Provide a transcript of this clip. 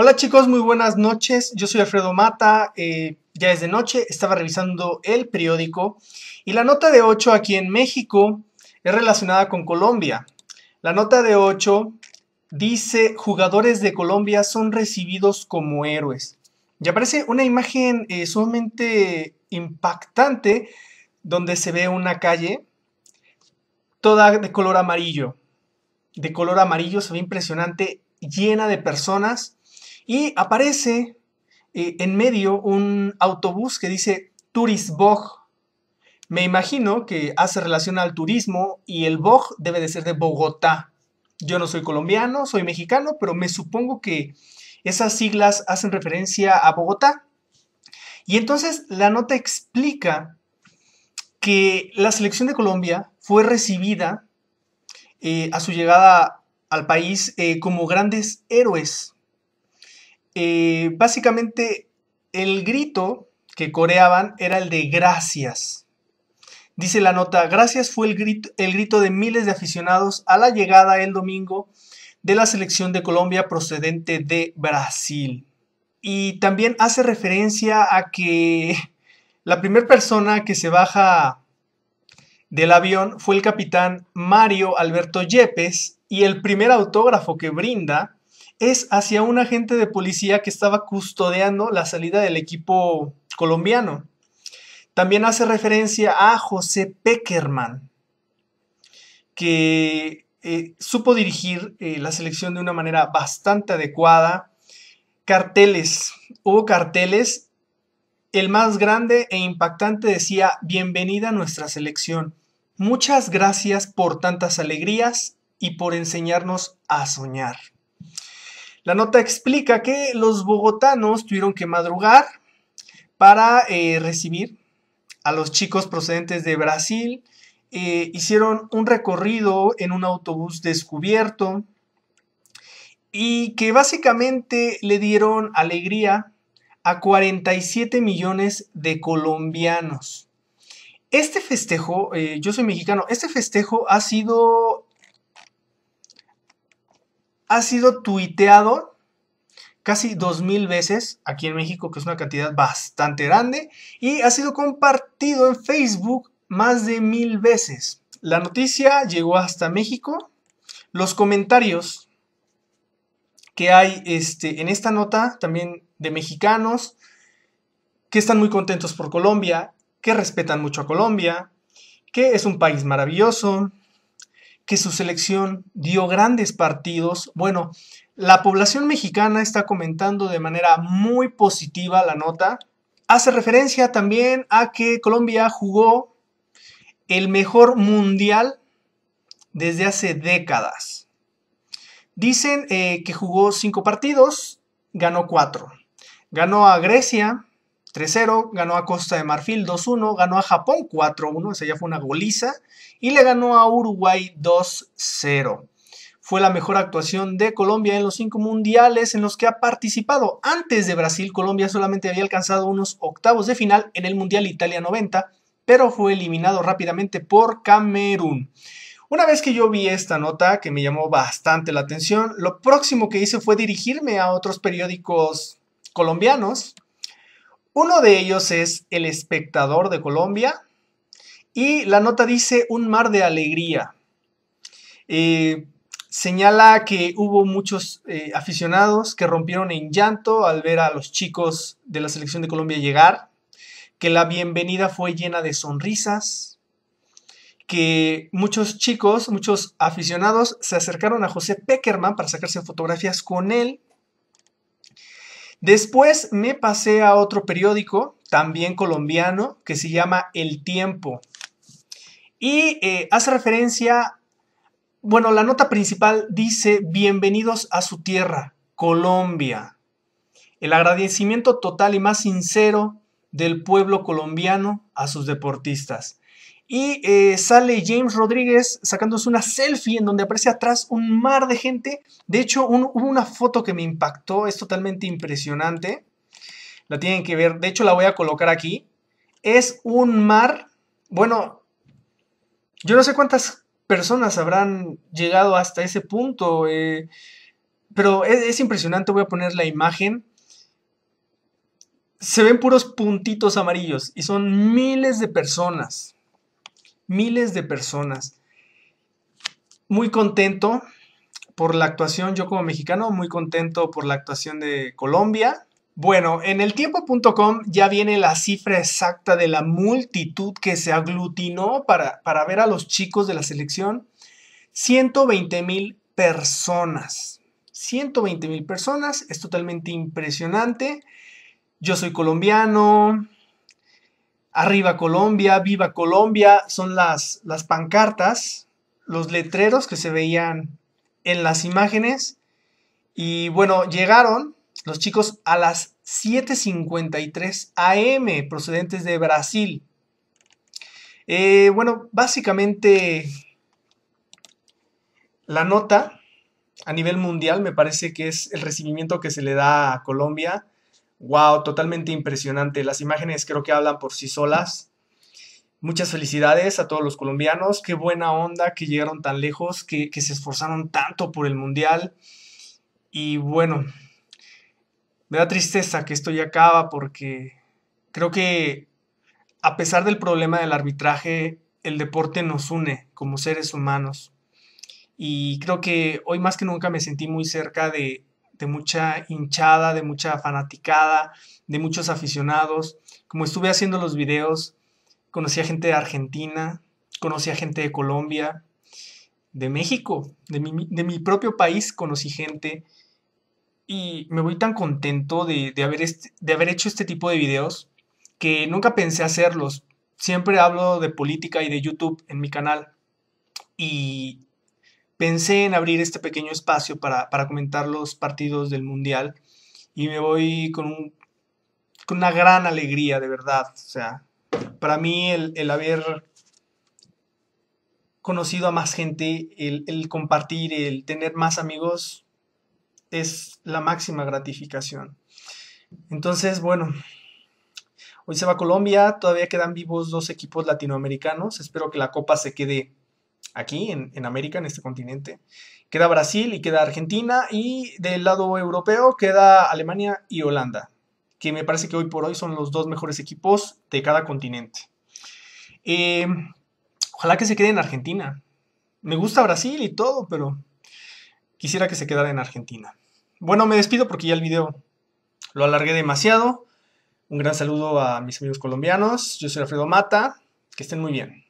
Hola chicos, muy buenas noches. Yo soy Alfredo Mata. Eh, ya es de noche, estaba revisando el periódico y la nota de 8 aquí en México es relacionada con Colombia. La nota de 8 dice, jugadores de Colombia son recibidos como héroes. Y aparece una imagen eh, sumamente impactante donde se ve una calle toda de color amarillo. De color amarillo se ve impresionante, llena de personas y aparece eh, en medio un autobús que dice Bog. Me imagino que hace relación al turismo y el Bog debe de ser de Bogotá. Yo no soy colombiano, soy mexicano, pero me supongo que esas siglas hacen referencia a Bogotá. Y entonces la nota explica que la selección de Colombia fue recibida eh, a su llegada al país eh, como grandes héroes eh, básicamente el grito que coreaban era el de gracias. Dice la nota, gracias fue el grito, el grito de miles de aficionados a la llegada el domingo de la selección de Colombia procedente de Brasil. Y también hace referencia a que la primera persona que se baja del avión fue el capitán Mario Alberto Yepes y el primer autógrafo que brinda es hacia un agente de policía que estaba custodiando la salida del equipo colombiano. También hace referencia a José Peckerman, que eh, supo dirigir eh, la selección de una manera bastante adecuada. Carteles, hubo carteles. El más grande e impactante decía, bienvenida a nuestra selección. Muchas gracias por tantas alegrías y por enseñarnos a soñar. La nota explica que los bogotanos tuvieron que madrugar para eh, recibir a los chicos procedentes de Brasil. Eh, hicieron un recorrido en un autobús descubierto y que básicamente le dieron alegría a 47 millones de colombianos. Este festejo, eh, yo soy mexicano, este festejo ha sido ha sido tuiteado casi 2.000 veces aquí en México, que es una cantidad bastante grande, y ha sido compartido en Facebook más de 1.000 veces. La noticia llegó hasta México. Los comentarios que hay este, en esta nota también de mexicanos que están muy contentos por Colombia, que respetan mucho a Colombia, que es un país maravilloso, que su selección dio grandes partidos. Bueno, la población mexicana está comentando de manera muy positiva la nota. Hace referencia también a que Colombia jugó el mejor mundial desde hace décadas. Dicen eh, que jugó cinco partidos, ganó cuatro. Ganó a Grecia, 3-0, ganó a Costa de Marfil 2-1, ganó a Japón 4-1, esa ya fue una goliza, y le ganó a Uruguay 2-0. Fue la mejor actuación de Colombia en los cinco mundiales en los que ha participado. Antes de Brasil, Colombia solamente había alcanzado unos octavos de final en el Mundial Italia 90, pero fue eliminado rápidamente por Camerún. Una vez que yo vi esta nota, que me llamó bastante la atención, lo próximo que hice fue dirigirme a otros periódicos colombianos uno de ellos es El espectador de Colombia y la nota dice Un mar de alegría. Eh, señala que hubo muchos eh, aficionados que rompieron en llanto al ver a los chicos de la selección de Colombia llegar, que la bienvenida fue llena de sonrisas, que muchos chicos, muchos aficionados se acercaron a José Peckerman para sacarse fotografías con él Después me pasé a otro periódico, también colombiano, que se llama El Tiempo. Y eh, hace referencia, bueno, la nota principal dice, bienvenidos a su tierra, Colombia. El agradecimiento total y más sincero del pueblo colombiano a sus deportistas. Y eh, sale James Rodríguez sacándose una selfie en donde aparece atrás un mar de gente. De hecho, una foto que me impactó, es totalmente impresionante. La tienen que ver, de hecho la voy a colocar aquí. Es un mar, bueno, yo no sé cuántas personas habrán llegado hasta ese punto, eh, pero es impresionante, voy a poner la imagen se ven puros puntitos amarillos y son miles de personas miles de personas. Muy contento por la actuación, yo como mexicano, muy contento por la actuación de Colombia. Bueno, en el tiempo.com ya viene la cifra exacta de la multitud que se aglutinó para, para ver a los chicos de la selección. 120 mil personas. 120 mil personas, es totalmente impresionante. Yo soy colombiano, Arriba Colombia, Viva Colombia, son las, las pancartas, los letreros que se veían en las imágenes. Y bueno, llegaron los chicos a las 7.53 am procedentes de Brasil. Eh, bueno, básicamente la nota a nivel mundial me parece que es el recibimiento que se le da a Colombia wow, totalmente impresionante. Las imágenes creo que hablan por sí solas. Muchas felicidades a todos los colombianos. Qué buena onda que llegaron tan lejos, que, que se esforzaron tanto por el Mundial. Y bueno, me da tristeza que esto ya acaba porque creo que a pesar del problema del arbitraje, el deporte nos une como seres humanos. Y creo que hoy más que nunca me sentí muy cerca de, de mucha hinchada, de mucha fanaticada, de muchos aficionados. Como estuve haciendo los videos, conocí a gente de Argentina, conocí a gente de Colombia, de México, de mi, de mi propio país conocí gente y me voy tan contento de, haber de haber hecho este tipo de videos que nunca pensé hacerlos. Siempre hablo de política y de YouTube en mi canal y pensé en abrir este pequeño espacio para, comentar los partidos del Mundial y me voy con, una gran alegría, de verdad. O sea, para mí el, haber conocido a más gente, el, el compartir, el tener más amigos, es la máxima gratificación. Entonces, bueno, hoy se va a Colombia, todavía quedan vivos dos equipos latinoamericanos, espero que la copa se quede aquí en, América, en este continente. Queda Brasil y queda Argentina y del lado europeo queda Alemania y Holanda, que me parece que hoy por hoy son los dos mejores equipos de cada continente. Eh, ojalá que se quede en Argentina. Me gusta Brasil y todo, pero quisiera que se quedara en Argentina. Bueno, me despido porque ya el video lo alargué demasiado. Un gran saludo a mis amigos colombianos. Yo soy Alfredo Mata. Que estén muy bien.